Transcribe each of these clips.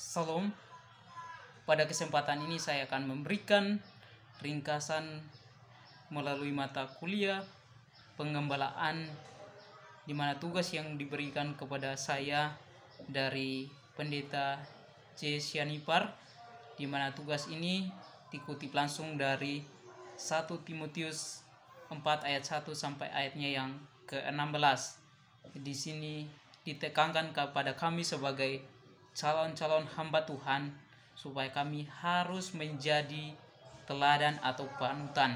Salam. Pada kesempatan ini saya akan memberikan ringkasan melalui mata kuliah pengembalaan di mana tugas yang diberikan kepada saya dari pendeta J. Sianipar di mana tugas ini dikutip langsung dari 1 Timotius 4 ayat 1 sampai ayatnya yang ke-16. Di sini ditekankan kepada kami sebagai calon-calon hamba Tuhan supaya kami harus menjadi teladan atau panutan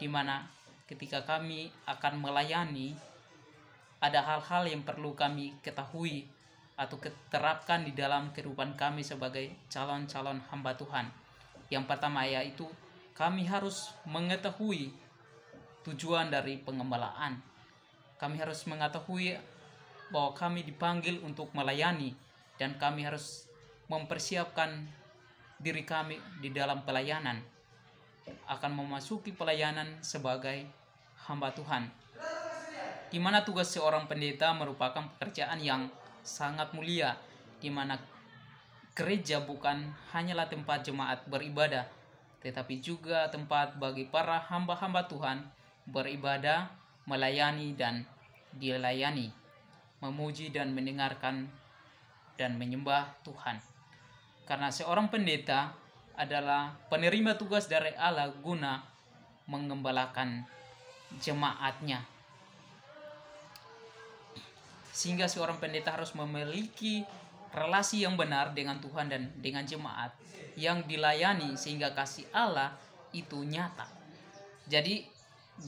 di mana ketika kami akan melayani ada hal-hal yang perlu kami ketahui atau keterapkan di dalam kehidupan kami sebagai calon-calon hamba Tuhan. Yang pertama yaitu kami harus mengetahui tujuan dari pengembalaan. Kami harus mengetahui bahwa kami dipanggil untuk melayani dan kami harus mempersiapkan diri kami di dalam pelayanan akan memasuki pelayanan sebagai hamba Tuhan di mana tugas seorang pendeta merupakan pekerjaan yang sangat mulia di mana gereja bukan hanyalah tempat jemaat beribadah tetapi juga tempat bagi para hamba-hamba Tuhan beribadah melayani dan dilayani memuji dan mendengarkan dan menyembah Tuhan. Karena seorang pendeta adalah penerima tugas dari Allah guna mengembalakan jemaatnya. Sehingga seorang pendeta harus memiliki relasi yang benar dengan Tuhan dan dengan jemaat yang dilayani sehingga kasih Allah itu nyata. Jadi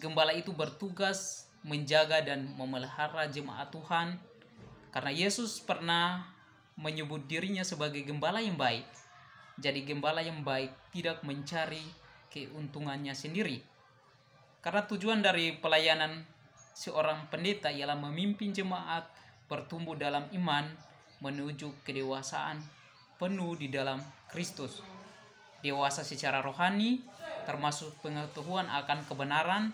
gembala itu bertugas menjaga dan memelihara jemaat Tuhan karena Yesus pernah menyebut dirinya sebagai gembala yang baik. Jadi gembala yang baik tidak mencari keuntungannya sendiri. Karena tujuan dari pelayanan seorang pendeta ialah memimpin jemaat bertumbuh dalam iman menuju kedewasaan penuh di dalam Kristus. Dewasa secara rohani termasuk pengetahuan akan kebenaran,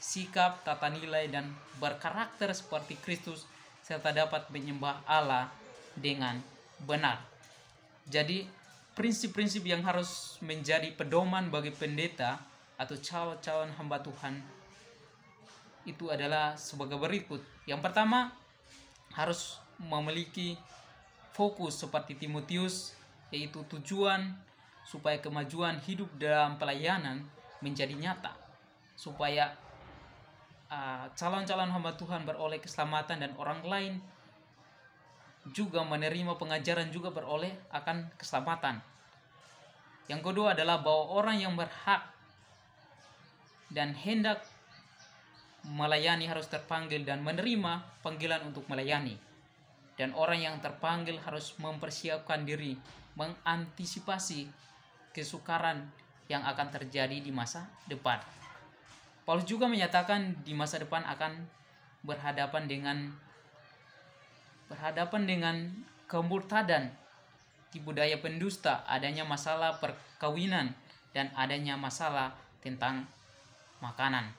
sikap, tata nilai dan berkarakter seperti Kristus serta dapat menyembah Allah dengan benar. Jadi prinsip-prinsip yang harus menjadi pedoman bagi pendeta atau calon-calon hamba Tuhan itu adalah sebagai berikut. Yang pertama, harus memiliki fokus seperti Timotius, yaitu tujuan supaya kemajuan hidup dalam pelayanan menjadi nyata, supaya ah, calon-calon uh, hamba Tuhan beroleh keselamatan dan orang lain juga menerima pengajaran juga beroleh akan keselamatan. Yang kedua adalah bahwa orang yang berhak dan hendak melayani harus terpanggil dan menerima panggilan untuk melayani. Dan orang yang terpanggil harus mempersiapkan diri, mengantisipasi kesukaran yang akan terjadi di masa depan. Paulus juga menyatakan di masa depan akan berhadapan dengan berhadapan dengan kemurtadan di budaya pendusta, adanya masalah perkawinan, dan adanya masalah tentang makanan.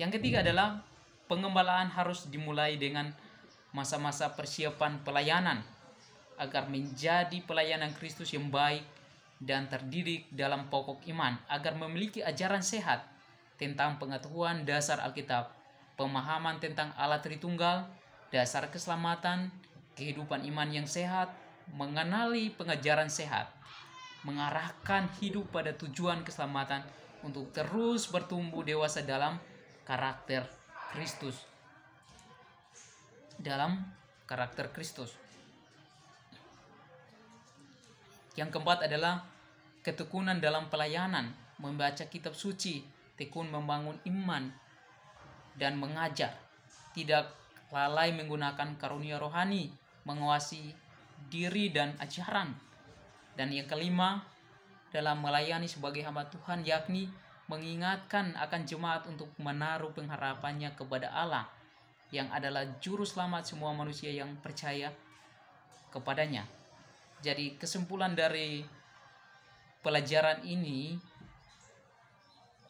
Yang ketiga adalah pengembalaan harus dimulai dengan masa-masa persiapan pelayanan agar menjadi pelayanan Kristus yang baik dan terdidik dalam pokok iman agar memiliki ajaran sehat tentang pengetahuan dasar Alkitab, pemahaman tentang alat Tritunggal, dasar keselamatan, kehidupan iman yang sehat, mengenali pengajaran sehat, mengarahkan hidup pada tujuan keselamatan untuk terus bertumbuh dewasa dalam karakter Kristus. Dalam karakter Kristus. Yang keempat adalah ketekunan dalam pelayanan, membaca kitab suci, tekun membangun iman, dan mengajar. Tidak lalai menggunakan karunia rohani, menguasai diri dan ajaran. Dan yang kelima, dalam melayani sebagai hamba Tuhan yakni mengingatkan akan jemaat untuk menaruh pengharapannya kepada Allah yang adalah juru selamat semua manusia yang percaya kepadanya. Jadi kesimpulan dari pelajaran ini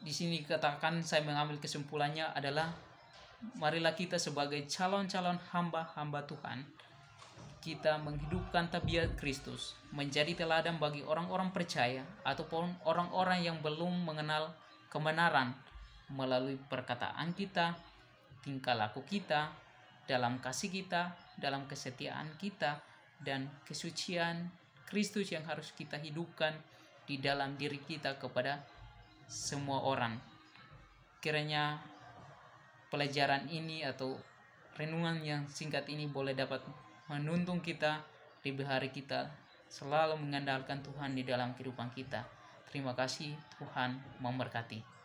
di sini katakan saya mengambil kesimpulannya adalah marilah kita sebagai calon-calon hamba-hamba Tuhan kita menghidupkan tabiat Kristus menjadi teladan bagi orang-orang percaya ataupun orang-orang yang belum mengenal kebenaran melalui perkataan kita, tingkah laku kita, dalam kasih kita, dalam kesetiaan kita, dan kesucian Kristus yang harus kita hidupkan di dalam diri kita kepada semua orang. Kiranya pelajaran ini atau renungan yang singkat ini boleh dapat menuntung kita di hari kita selalu mengandalkan Tuhan di dalam kehidupan kita. Terima kasih, Tuhan memberkati.